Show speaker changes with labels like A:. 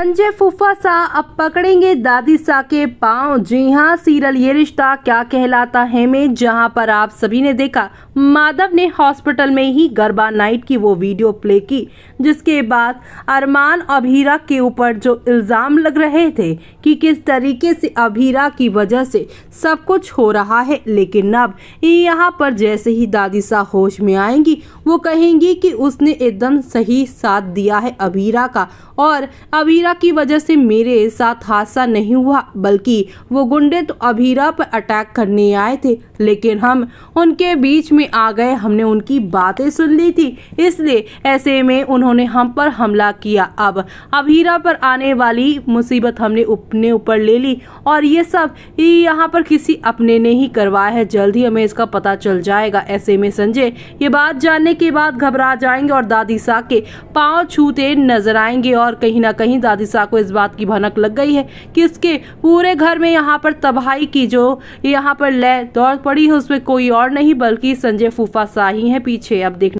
A: संजय फूफा सा अब पकड़ेंगे दादी सा के पांव जी हाँ सीरियल ये रिश्ता क्या कहलाता है में जहां पर आप सभी ने देखा माधव ने हॉस्पिटल में ही गरबा नाइट की वो वीडियो प्ले की जिसके बाद अरमान अभीरा के ऊपर जो इल्ज़ाम लग रहे थे कि किस तरीके से अभीरा की वजह से सब कुछ हो रहा है लेकिन अब यहाँ पर जैसे ही दादी सा होश में आएंगी वो कहेंगी कि उसने एकदम सही साथ दिया है अभीरा का और अभीरा अभीरा की वजह से मेरे साथ हादसा नहीं हुआ बल्कि वो गुंडे तो अभीरा पर अटैक करने आए थे लेकिन हम उनके बीच में आ गए हमने उनकी बातें सुन ली थी इसलिए ऐसे में उन्होंने हम पर हमला किया अब अभीरा पर आने वाली मुसीबत हमने अपने ऊपर ले ली और ये सब यहाँ पर किसी अपने ने ही करवाया है जल्द ही हमें इसका पता चल जाएगा ऐसे में संजय ये बात जानने के बाद घबरा जाएंगे और दादी साह के पाँव छूते नजर आएंगे और कहीं ना कहीं दादी साधिशा को इस बात की भनक लग गई है कि इसके पूरे घर में यहाँ पर तबाही की जो यहाँ पर लय दौड़ पड़ी है उसमें कोई और नहीं बल्कि संजय फूफा शाही है पीछे अब देखना